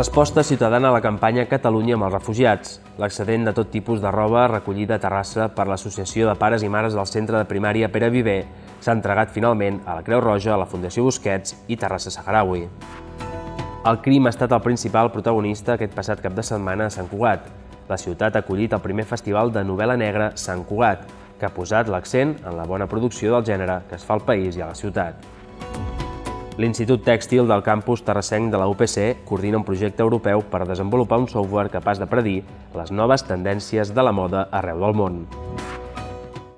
Resposta ciutadana a la campanya Catalunya amb els refugiats. L'excedent de tot tipus de roba recollida a Terrassa per l'Associació de Pares i Mares del Centre de Primària Pere Viver s'ha entregat finalment a la Creu Roja, a la Fundació Busquets i Terrassa Saharaui. El crim ha estat el principal protagonista aquest passat cap de setmana a Sant Cugat. La ciutat ha acollit el primer festival de novel·la negra Sant Cugat, que ha posat l'accent en la bona producció del gènere que es fa al país i a la ciutat. L'Institut Tèxtil del campus terrassenc de la UPC coordina un projecte europeu per desenvolupar un software capaç de predir les noves tendències de la moda arreu del món.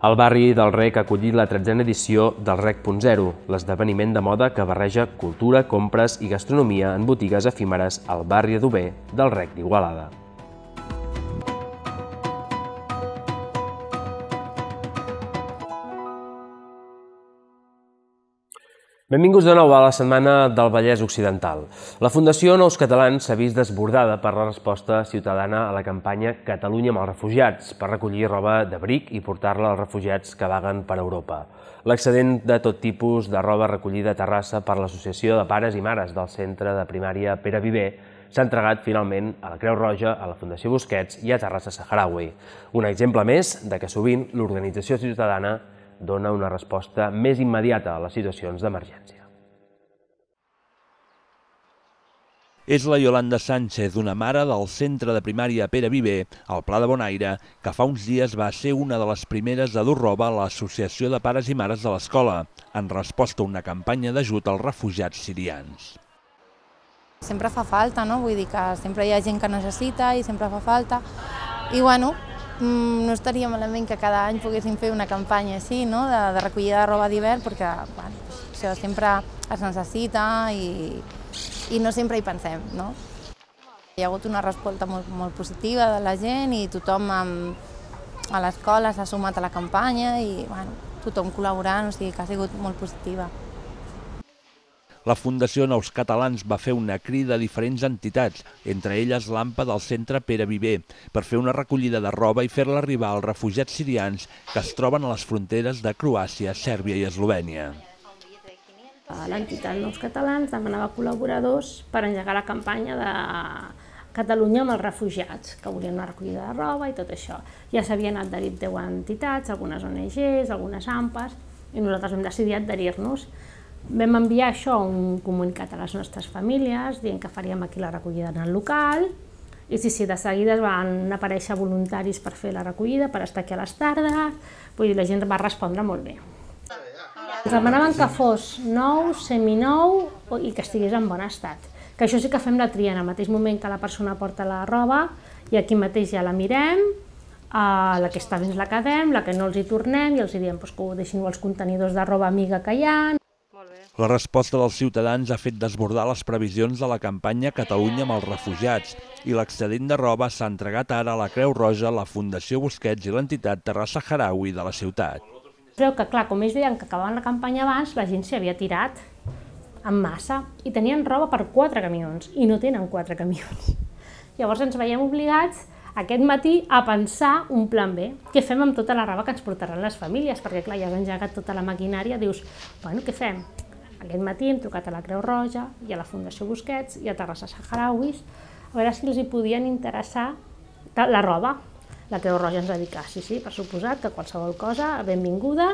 El barri del Rec ha acollit la tretzena edició del Rec.0, l'esdeveniment de moda que barreja cultura, compres i gastronomia en botigues efímeres al barri adober del Rec d'Igualada. Benvinguts de nou a la Setmana del Vallès Occidental. La Fundació Nous Catalans s'ha vist desbordada per la resposta ciutadana a la campanya Catalunya amb els refugiats per recollir roba d'abric i portar-la als refugiats que vaguen per Europa. L'excedent de tot tipus de roba recollida a Terrassa per l'Associació de Pares i Mares del Centre de Primària Pere Viver s'ha entregat finalment a la Creu Roja, a la Fundació Busquets i a Terrassa Saharaui. Un exemple més de que sovint l'organització ciutadana dona una resposta més immediata a les situacions d'emergència. És la Yolanda Sánchez, una mare del centre de primària Pere Viver, al Pla de Bonaire, que fa uns dies va ser una de les primeres a dur roba a l'Associació de Pares i Mares de l'Escola, en resposta a una campanya d'ajut als refugiats sirians. Sempre fa falta, no? Vull dir que sempre hi ha gent que necessita i sempre fa falta. I bueno, Mm, no estaria malament que cada any poguéssim fer una campanya així, no? de, de recollida de roba d'hivern, perquè bueno, això sempre es necessita i, i no sempre hi pensem. No? Hi ha hagut una resposta molt, molt positiva de la gent i tothom amb, a l'escola s'ha sumat a la campanya i bueno, tothom col·laborant, o sigui que ha sigut molt positiva. La Fundació Nous Catalans va fer una crida a diferents entitats, entre elles l'AMPA del centre Pere Viver, per fer una recollida de roba i fer-la arribar als refugiats sirians que es troben a les fronteres de Croàcia, Sèrbia i Eslovènia. Eh, l'entitat Nous Catalans demanava col·laboradors per engegar la campanya de Catalunya amb els refugiats, que volien una recollida de roba i tot això. Ja s'havien adherit 10 entitats, algunes ONGs, algunes AMPAs, i nosaltres hem decidit adherir-nos. Vam enviar això, un comunicat a les nostres famílies, dient que faríem aquí la recollida en el local, i sí, sí, de seguida van aparèixer voluntaris per fer la recollida, per estar aquí a les tardes, vull dir, la gent va respondre molt bé. Ens demanaven que fos nou, seminou i que estigués en bon estat. Que això sí que fem la tria en el mateix moment que la persona porta la roba i aquí mateix ja la mirem, a la que està dins la quedem, la que no els hi tornem i els hi diem pues, que ho deixin els contenidors de roba amiga que hi ha. La resposta dels ciutadans ha fet desbordar les previsions de la campanya Catalunya amb els refugiats i l'excedent de roba s'ha entregat ara a la Creu Roja, la Fundació Busquets i l'entitat Terrassa Harawi de la ciutat. Creu que, clar, com ells deien que acabaven la campanya abans, la gent s'hi havia tirat en massa i tenien roba per quatre camions i no tenen quatre camions. Llavors ens veiem obligats aquest matí a pensar un plan B. Què fem amb tota la roba que ens portaran les famílies? Perquè clar, ja has engegat tota la maquinària, dius, bueno, què fem? Aquest matí hem trucat a la Creu Roja i a la Fundació Busquets i a Terrassa Saharauis a veure si els hi podien interessar la roba. La Creu Roja ens va dir que sí, sí, per suposat, que qualsevol cosa, benvinguda,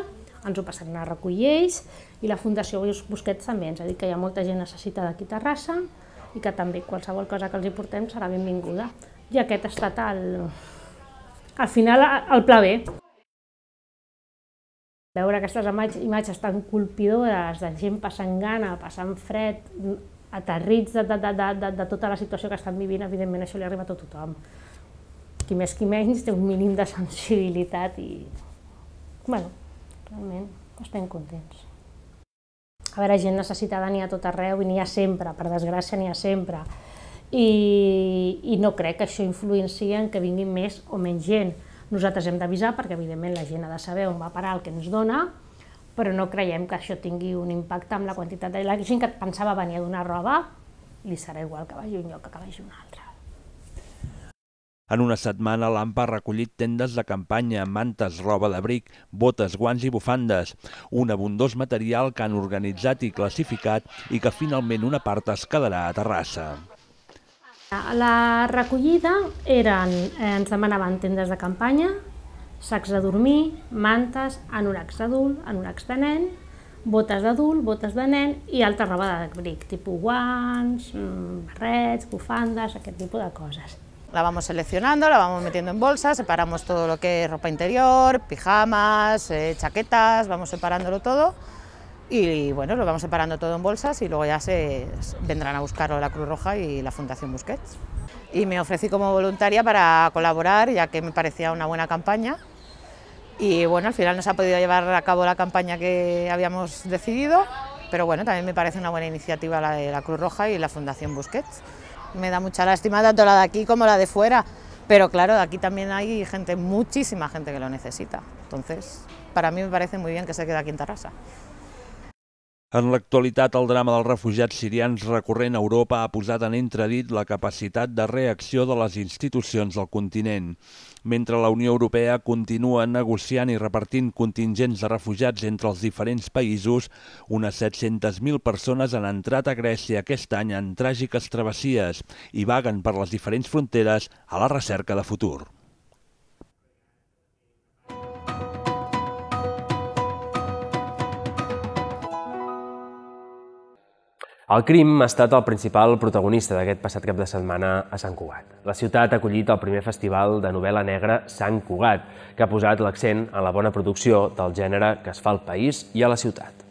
ens ho passaran a recollir ells, i la Fundació Busquets també ens ha dit que hi ha molta gent necessitada aquí a Terrassa i que també qualsevol cosa que els hi portem serà benvinguda. I aquest ha estat el, al final el pla B veure aquestes imatges tan colpidores de gent passant gana, passant fred, aterrits de, de, de, de, de tota la situació que estan vivint, evidentment això li arriba a tothom. Qui més qui menys té un mínim de sensibilitat i, bueno, realment estem contents. A veure, gent necessitada n'hi ha tot arreu i n'hi ha sempre, per desgràcia n'hi ha sempre. I, I no crec que això influencia en que vinguin més o menys gent nosaltres hem d'avisar perquè, evidentment, la gent ha de saber on va parar el que ens dona, però no creiem que això tingui un impacte amb la quantitat de la gent que pensava venir a donar roba, li serà igual que vagi un lloc que, que vagi un altre. En una setmana, l'AMPA ha recollit tendes de campanya, mantes, roba d'abric, botes, guants i bufandes. Un abundós material que han organitzat i classificat i que finalment una part es quedarà a Terrassa. La recollida eren, eh, ens demanaven tendes de campanya, sacs de dormir, mantes, anoracs d'adult, anoracs de nen, botes d'adult, botes de nen i altra roba d'abric, tipus guants, mm, barrets, bufandes, aquest tipus de coses. La vamos seleccionando, la vamos metiendo en bolsas, separamos todo lo que es ropa interior, pijamas, eh, chaquetas, vamos separándolo todo y bueno, lo vamos separando todo en bolsas y luego ya se vendrán a buscarlo la Cruz Roja y la Fundación Busquets. Y me ofrecí como voluntaria para colaborar, ya que me parecía una buena campaña. Y bueno, al final no se ha podido llevar a cabo la campaña que habíamos decidido, pero bueno, también me parece una buena iniciativa la de la Cruz Roja y la Fundación Busquets. Me da mucha lástima tanto la de aquí como la de fuera, pero claro, aquí también hay gente, muchísima gente que lo necesita. Entonces, para mí me parece muy bien que se quede aquí en Tarrasa. En l'actualitat, el drama dels refugiats sirians recorrent a Europa ha posat en entredit la capacitat de reacció de les institucions del continent. Mentre la Unió Europea continua negociant i repartint contingents de refugiats entre els diferents països, unes 700.000 persones han entrat a Grècia aquest any en tràgiques travessies i vaguen per les diferents fronteres a la recerca de futur. El crim ha estat el principal protagonista d'aquest passat cap de setmana a Sant Cugat. La ciutat ha acollit el primer festival de novel·la negra Sant Cugat, que ha posat l'accent en la bona producció del gènere que es fa al país i a la ciutat.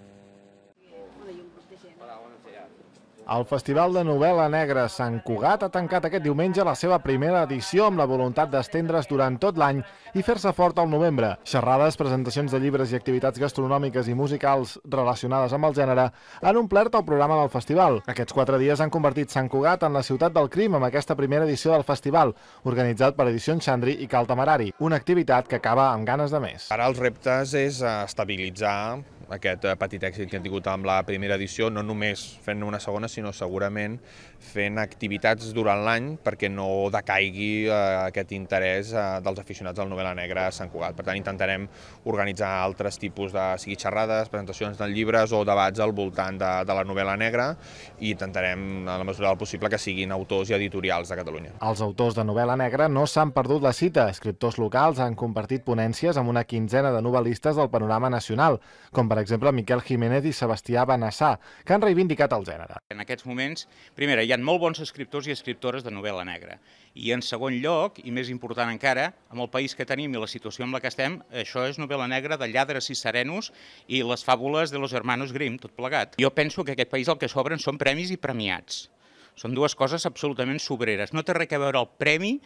El Festival de Novel·la Negra Sant Cugat ha tancat aquest diumenge la seva primera edició amb la voluntat d'estendre's durant tot l'any i fer-se fort al novembre. Xerrades, presentacions de llibres i activitats gastronòmiques i musicals relacionades amb el gènere han omplert el programa del festival. Aquests quatre dies han convertit Sant Cugat en la ciutat del crim amb aquesta primera edició del festival, organitzat per Edicions Xandri i Caltamarari, una activitat que acaba amb ganes de més. Ara els reptes és eh, estabilitzar aquest eh, petit èxit que hem tingut amb la primera edició, no només fent una segona, sinó segurament fent activitats durant l'any perquè no decaigui eh, aquest interès eh, dels aficionats del novel·la negra a Sant Cugat. Per tant, intentarem organitzar altres tipus de, sigui xerrades, presentacions de llibres o debats al voltant de, de la novel·la negra i intentarem, a la mesura del possible, que siguin autors i editorials de Catalunya. Els autors de novel·la negra no s'han perdut la cita. Escriptors locals han compartit ponències amb una quinzena de novel·listes del panorama nacional, com per exemple Miquel Jiménez i Sebastià Benassà, que han reivindicat el gènere. En aquests moments, primera, hi ha molt bons escriptors i escriptores de novel·la negra. I en segon lloc, i més important encara, amb el país que tenim i la situació en la que estem, això és novel·la negra de lladres i serenos i les fàbules de los hermanos Grimm, tot plegat. Jo penso que aquest país el que sobren són premis i premiats. Són dues coses absolutament sobreres. No té res a veure el premi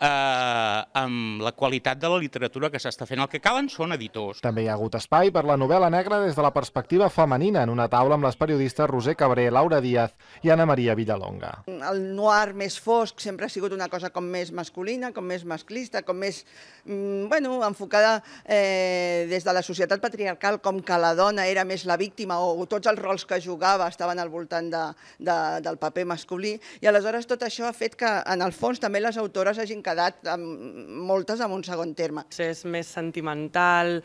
eh, amb la qualitat de la literatura que s'està fent. El que calen són editors. També hi ha hagut espai per la novel·la negra des de la perspectiva femenina en una taula amb les periodistes Roser Cabré, Laura Díaz i Anna Maria Villalonga. El noir més fosc sempre ha sigut una cosa com més masculina, com més masclista, com més mm, bueno, enfocada eh, des de la societat patriarcal, com que la dona era més la víctima o tots els rols que jugava estaven al voltant de, de, del paper masculí. I aleshores tot això ha fet que, en el fons, també les autores hagin quedat amb, moltes en un segon terme. És més sentimental,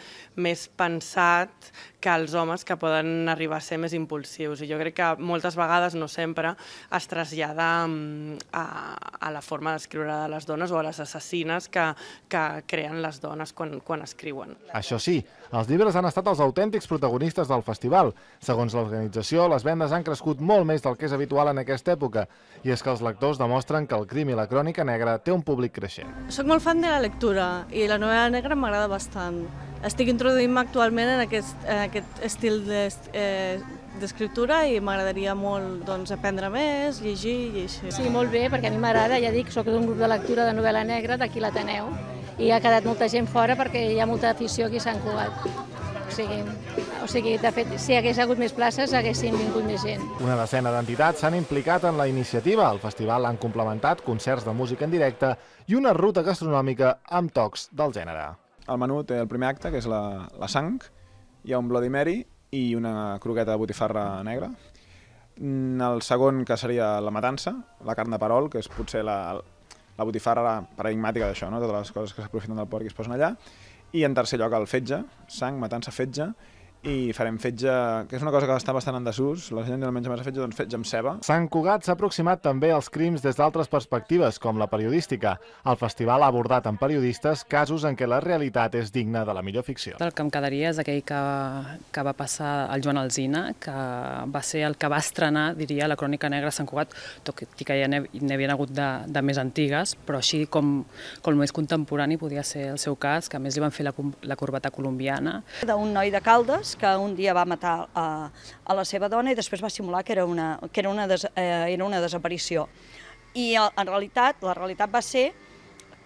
més pensat que els homes que poden arribar a ser més impulsius. I jo crec que moltes vegades, no sempre, es trasllada mm, a, a la forma d'escriure de les dones o a les assassines que, que creen les dones quan, quan escriuen. Això sí, els llibres han estat els autèntics protagonistes del festival. Segons l'organització, les vendes han crescut molt més del que és habitual en aquesta època. I és que els lectors demostren que el crim i la crònica negra té un públic i creixent. Soc molt fan de la lectura i la novel·la negra m'agrada bastant. Estic introduint-me actualment en aquest, en aquest estil d'escriptura de, eh, i m'agradaria molt doncs, aprendre més, llegir i així. Sí, molt bé, perquè a mi m'agrada, ja dic, soc d'un grup de lectura de novel·la negra d'aquí l'Ateneu i ha quedat molta gent fora perquè hi ha molta afició aquí a Sant Cugat. O sigui, o sigui, de fet, si hagués hagut més places, haguessin vingut més gent. Una decena d'entitats s'han implicat en la iniciativa. El festival han complementat concerts de música en directe i una ruta gastronòmica amb tocs del gènere. El menú té el primer acte, que és la, la sang, hi ha un Bloody Mary i una croqueta de botifarra negra. Mm, el segon, que seria la matança, la carn de parol, que és potser la, la botifarra paradigmàtica d'això, no? totes les coses que s'aprofiten del porc i es posen allà. I en tercer lloc el fetge, sang, matança, fetge, i farem fetge, que és una cosa que està bastant en desús, la gent no menja massa fetge, doncs fetge amb ceba. Sant Cugat s'ha aproximat també als crims des d'altres perspectives, com la periodística. El festival ha abordat amb periodistes casos en què la realitat és digna de la millor ficció. El que em quedaria és aquell que, que va passar al Joan Alzina, que va ser el que va estrenar, diria, la crònica negra a Sant Cugat, tot i que ja n'hi havien hagut de, de més antigues, però així com, com el més contemporani podia ser el seu cas, que a més li van fer la, la corbata colombiana. D'un noi de Caldes cas que un dia va matar a, a la seva dona i després va simular que era una, que era una, des, eh, era una desaparició. I eh, en realitat, la realitat va ser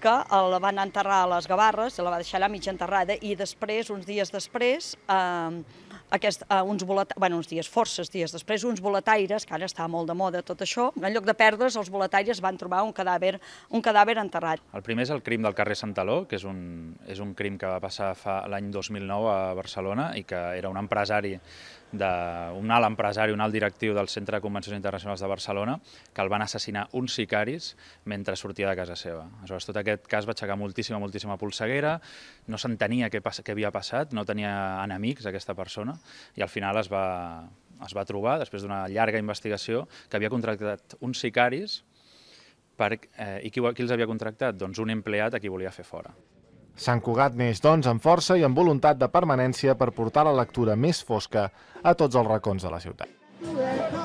que la van enterrar a les Gavarres, la va deixar allà mig enterrada, i després, uns dies després, eh, aquest, uh, uns, volata... bueno, uns dies, forces dies després, uns boletaires, que ara està molt de moda tot això, en lloc de perdre's, els boletaires van trobar un cadàver, un cadàver enterrat. El primer és el crim del carrer Santaló, que és un, és un crim que va passar fa l'any 2009 a Barcelona i que era un empresari d'un alt empresari, un alt directiu del Centre de Convencions Internacionals de Barcelona, que el van assassinar uns sicaris mentre sortia de casa seva. Aleshores, tot aquest cas va aixecar moltíssima, moltíssima polseguera, no s'entenia què, què havia passat, no tenia enemics aquesta persona, i al final es va, es va trobar, després d'una llarga investigació, que havia contractat uns sicaris per, eh, i qui, qui els havia contractat? Doncs un empleat a qui volia fer fora. Sant Cugat neix, doncs, amb força i amb voluntat de permanència per portar la lectura més fosca a tots els racons de la ciutat.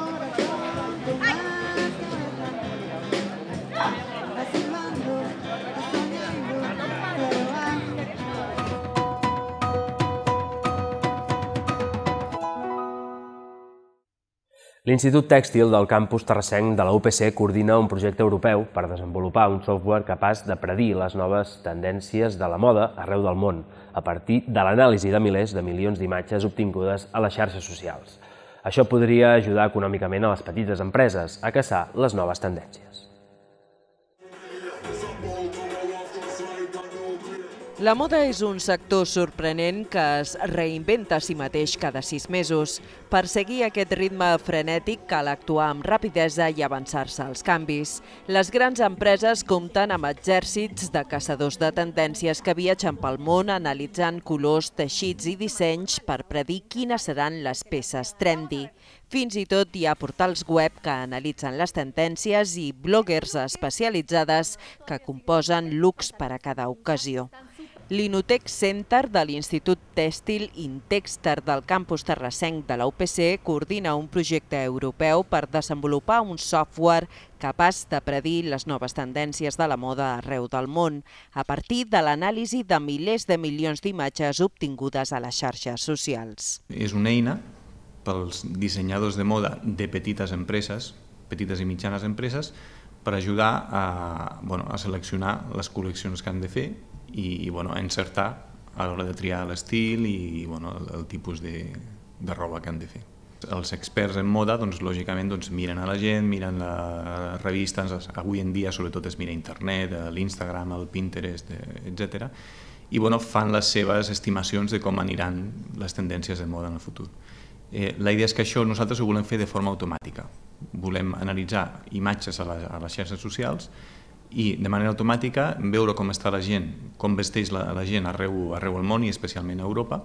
L'Institut Tèxtil del campus terrassenc de la UPC coordina un projecte europeu per desenvolupar un software capaç de predir les noves tendències de la moda arreu del món, a partir de l'anàlisi de milers de milions d'imatges obtingudes a les xarxes socials. Això podria ajudar econòmicament a les petites empreses a caçar les noves tendències. La moda és un sector sorprenent que es reinventa a si mateix cada sis mesos. Per seguir aquest ritme frenètic cal actuar amb rapidesa i avançar-se als canvis. Les grans empreses compten amb exèrcits de caçadors de tendències que viatgen pel món analitzant colors, teixits i dissenys per predir quines seran les peces trendy. Fins i tot hi ha portals web que analitzen les tendències i bloggers especialitzades que composen looks per a cada ocasió. L'Inotec Center de l'Institut Tèstil Intexter del campus terrassenc de la UPC coordina un projecte europeu per desenvolupar un software capaç de predir les noves tendències de la moda arreu del món, a partir de l'anàlisi de milers de milions d'imatges obtingudes a les xarxes socials. És una eina pels dissenyadors de moda de petites empreses, petites i mitjanes empreses, per ajudar a, bueno, a seleccionar les col·leccions que han de fer i, bueno, a encertar a l'hora de triar l'estil i bueno, el, el tipus de, de roba que han de fer. Els experts en moda, doncs, lògicament, doncs, miren a la gent, miren les revistes, avui en dia sobretot es mira internet, l'Instagram, el Pinterest, eh, etc. I bueno, fan les seves estimacions de com aniran les tendències de moda en el futur. Eh, la idea és que això nosaltres ho volem fer de forma automàtica volem analitzar imatges a, la, a les xarxes socials i de manera automàtica veure com està la gent, com vesteix la, la gent arreu, arreu del món i especialment a Europa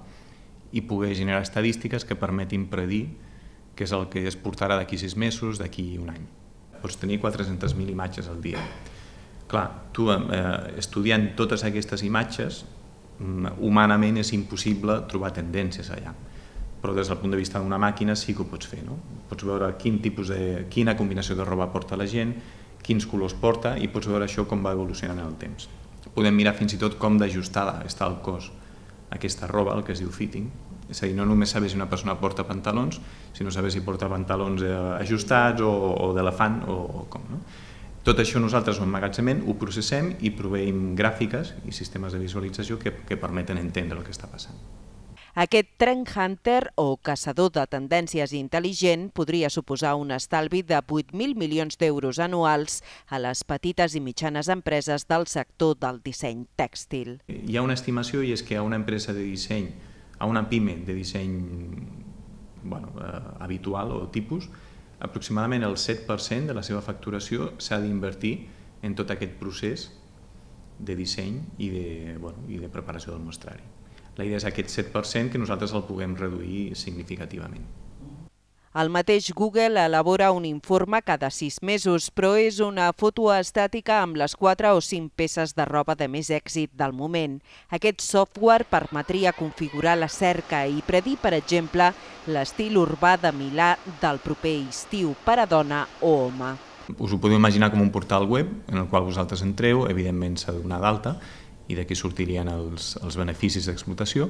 i poder generar estadístiques que permetin predir què és el que es portarà d'aquí sis mesos, d'aquí un any. Pots tenir 400.000 imatges al dia. Clar, tu eh, estudiant totes aquestes imatges, mm, humanament és impossible trobar tendències allà però des del punt de vista d'una màquina sí que ho pots fer. No? Pots veure quin tipus de, quina combinació de roba porta la gent, quins colors porta i pots veure això com va evolucionant en el temps. Podem mirar fins i tot com d'ajustada està el cos aquesta roba, el que es diu fitting, és a dir, no només saber si una persona porta pantalons, sinó saber si porta pantalons eh, ajustats o, o d'elefant o, o com. No? Tot això nosaltres ho emmagatzemem, ho processem i proveïm gràfiques i sistemes de visualització que, que permeten entendre el que està passant. Aquest trend hunter o caçador de tendències intel·ligent podria suposar un estalvi de 8.000 milions d'euros anuals a les petites i mitjanes empreses del sector del disseny tèxtil. Hi ha una estimació i és que a una empresa de disseny, a una pime de disseny bueno, eh, habitual o tipus, aproximadament el 7% de la seva facturació s'ha d'invertir en tot aquest procés de disseny i de, bueno, i de preparació del mostrari. La idea és aquest 7% que nosaltres el puguem reduir significativament. El mateix Google elabora un informe cada sis mesos, però és una foto estàtica amb les quatre o cinc peces de roba de més èxit del moment. Aquest software permetria configurar la cerca i predir, per exemple, l'estil urbà de Milà del proper estiu per a dona o home. Us ho podeu imaginar com un portal web en el qual vosaltres entreu, evidentment s'ha de donar d'alta, i d'aquí sortirien els, els beneficis d'explotació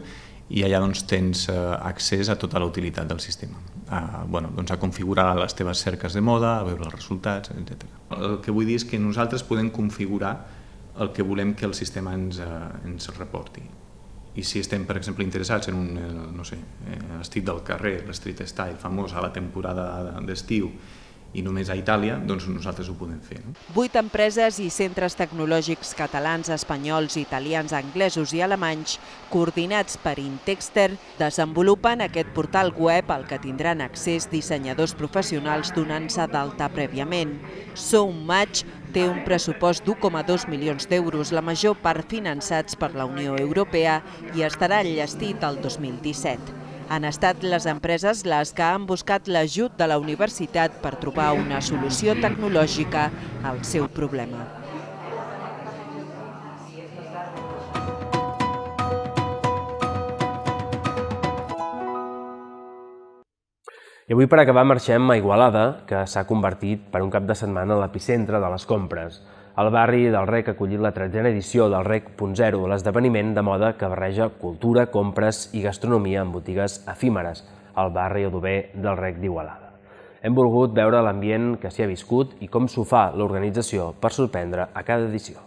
i allà doncs, tens eh, accés a tota la utilitat del sistema, a, bueno, doncs, a configurar les teves cerques de moda, a veure els resultats, etc. El que vull dir és que nosaltres podem configurar el que volem que el sistema ens, eh, ens reporti. I si estem, per exemple, interessats en un, eh, no sé, eh, estic del carrer, l'street style famós a la temporada d'estiu, de, i només a Itàlia, doncs nosaltres ho podem fer. No? Vuit empreses i centres tecnològics catalans, espanyols, italians, anglesos i alemanys, coordinats per Intexter, desenvolupen aquest portal web al que tindran accés dissenyadors professionals donant-se d'alta prèviament. So un match té un pressupost d'1,2 milions d'euros, la major part finançats per la Unió Europea, i estarà enllestit el 2017. Han estat les empreses les que han buscat l'ajut de la universitat per trobar una solució tecnològica al seu problema. I avui per acabar marxem a Igualada, que s'ha convertit per un cap de setmana en l'epicentre de les compres. El barri del Rec ha acollit la tretzena edició del Rec.0, l'esdeveniment de moda que barreja cultura, compres i gastronomia en botigues efímeres, al barri adober del Rec d'Igualada. Hem volgut veure l'ambient que s'hi ha viscut i com s'ho fa l'organització per sorprendre a cada edició.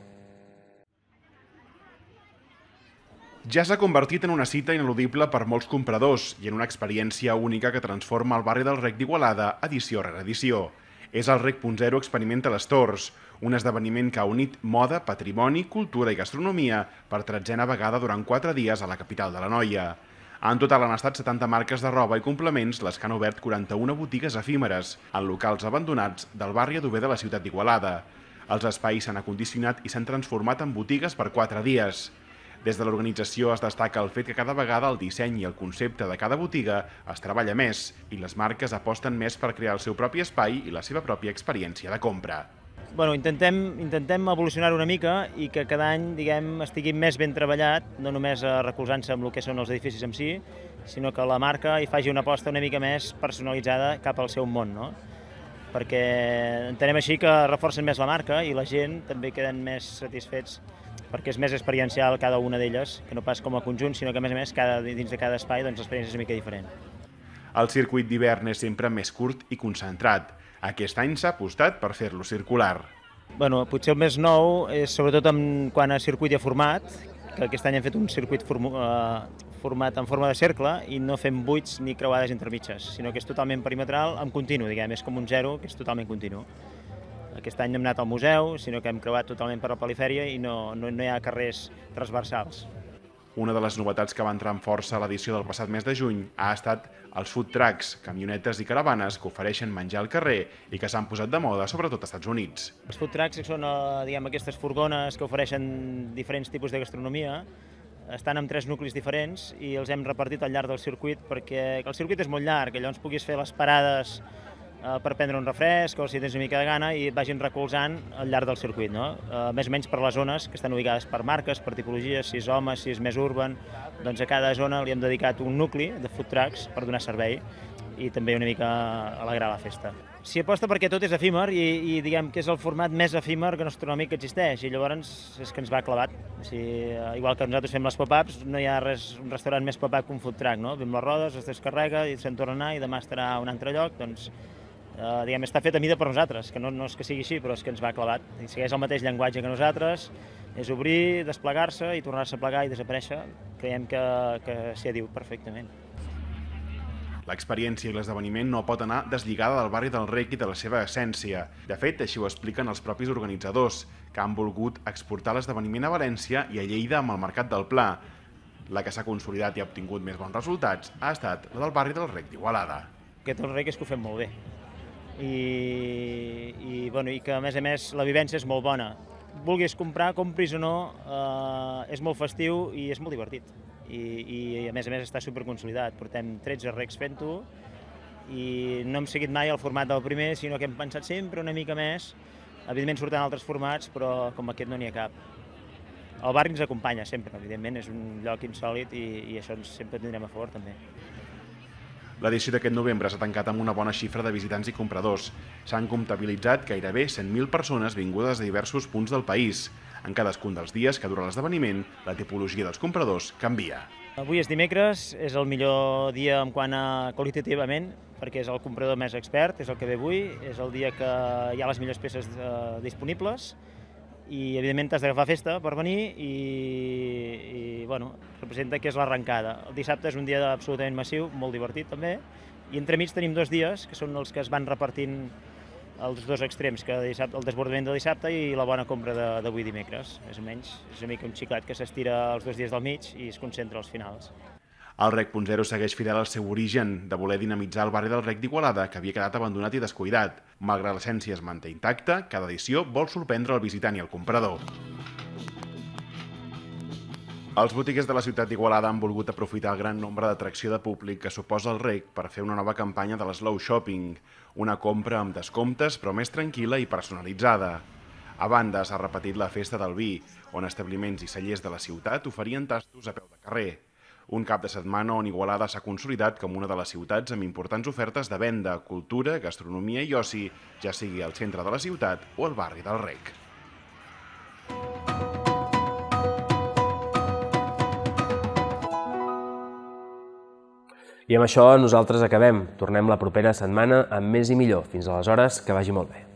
Ja s'ha convertit en una cita ineludible per molts compradors i en una experiència única que transforma el barri del Rec d'Igualada edició rere edició. És el Rec.0 Experimenta les Tors, un esdeveniment que ha unit moda, patrimoni, cultura i gastronomia per tretzena vegada durant quatre dies a la capital de la Noia. En total han estat 70 marques de roba i complements les que han obert 41 botigues efímeres en locals abandonats del barri adober de la ciutat d'Igualada. Els espais s'han acondicionat i s'han transformat en botigues per 4 dies. Des de l'organització es destaca el fet que cada vegada el disseny i el concepte de cada botiga es treballa més i les marques aposten més per crear el seu propi espai i la seva pròpia experiència de compra bueno, intentem, intentem evolucionar una mica i que cada any diguem, estigui més ben treballat, no només eh, recolzant-se amb el que són els edificis en si, sinó que la marca hi faci una aposta una mica més personalitzada cap al seu món. No? perquè entenem així que reforcen més la marca i la gent també queden més satisfets perquè és més experiencial cada una d'elles, que no pas com a conjunt, sinó que a més a més cada, dins de cada espai doncs, l'experiència és una mica diferent. El circuit d'hivern és sempre més curt i concentrat. Aquest any s'ha apostat per fer-lo circular. Bueno, potser el més nou és sobretot en quant a circuit i format, que aquest any hem fet un circuit form eh, format en forma de cercle i no fem buits ni creuades entre mitges, sinó que és totalment perimetral en continu, diguem, és com un zero que és totalment continu. Aquest any no hem anat al museu, sinó que hem creuat totalment per la perifèria i no, no, no hi ha carrers transversals. Una de les novetats que va entrar en força a l'edició del passat mes de juny ha estat els food trucks, camionetes i caravanes que ofereixen menjar al carrer i que s'han posat de moda sobretot als Estats Units. Els food trucks són eh, diguem, aquestes furgones que ofereixen diferents tipus de gastronomia, estan en tres nuclis diferents i els hem repartit al llarg del circuit perquè el circuit és molt llarg, llavors puguis fer les parades eh, per prendre un refresc o si tens una mica de gana i et vagin recolzant al llarg del circuit, no? Eh, més o menys per les zones que estan ubicades per marques, per tipologies, si és home, si és més urban, doncs a cada zona li hem dedicat un nucli de food trucks per donar servei i també una mica alegrar la festa. S'hi aposta perquè tot és efímer i, i diguem que és el format més efímer gastronòmic que existeix i llavors és que ens va clavat. O sigui, eh, igual que nosaltres fem les pop-ups, no hi ha res, un restaurant més pop-up que un food truck, no? Vem les rodes, es descarrega i se'n torna a anar i demà estarà a un altre lloc, doncs eh, diguem, està fet a mida per nosaltres, que no, no és que sigui així, però és que ens va clavat. I segueix el mateix llenguatge que nosaltres, és obrir, desplegar-se i tornar-se a plegar i desaparèixer. Creiem que, que s'hi adiu perfectament. L'experiència i l'esdeveniment no pot anar deslligada del barri del Reiki de la seva essència. De fet, així ho expliquen els propis organitzadors, que han volgut exportar l'esdeveniment a València i a Lleida amb el Mercat del Pla. La que s'ha consolidat i ha obtingut més bons resultats ha estat la del barri del Rec d'Igualada. Aquest del Rec és que ho fem molt bé i, i, bueno, i que a més a més la vivència és molt bona. Vulguis comprar, compris o no, eh, és molt festiu i és molt divertit. I, i, i a més a més està superconsolidat. Portem 13 recs fent-ho i no hem seguit mai el format del primer, sinó que hem pensat sempre una mica més. Evidentment surten altres formats, però com aquest no n'hi ha cap. El barri ens acompanya sempre, evidentment, és un lloc insòlid i, i això ens sempre tindrem a favor també. L'edició d'aquest novembre s'ha tancat amb una bona xifra de visitants i compradors. S'han comptabilitzat gairebé 100.000 persones vingudes de diversos punts del país. En cadascun dels dies que dura l'esdeveniment, la tipologia dels compradors canvia. Avui és dimecres, és el millor dia en quant a qualitativament, perquè és el comprador més expert, és el que ve avui, és el dia que hi ha les millors peces eh, disponibles, i evidentment has d'agafar festa per venir i, i bueno, representa que és l'arrencada. El dissabte és un dia absolutament massiu, molt divertit també, i entremig tenim dos dies que són els que es van repartint els dos extrems, que dissabte, el desbordament de dissabte i la bona compra d'avui dimecres, més o menys. És una mica un xiclet que s'estira els dos dies del mig i es concentra als finals. El Rec.0 segueix fidel al seu origen de voler dinamitzar el barri del Rec d'Igualada, que havia quedat abandonat i descuidat. Malgrat l'essència es manté intacta, cada edició vol sorprendre el visitant i el comprador. Els botiguers de la ciutat d'Igualada han volgut aprofitar el gran nombre d'atracció de públic que suposa el rec per fer una nova campanya de l'Slow Shopping, una compra amb descomptes però més tranquil·la i personalitzada. A banda, s'ha repetit la Festa del Vi, on establiments i cellers de la ciutat oferien tastos a peu de carrer. Un cap de setmana on Igualada s'ha consolidat com una de les ciutats amb importants ofertes de venda, cultura, gastronomia i oci, ja sigui al centre de la ciutat o al barri del Rec. I amb això nosaltres acabem. Tornem la propera setmana amb més i millor. Fins aleshores, que vagi molt bé.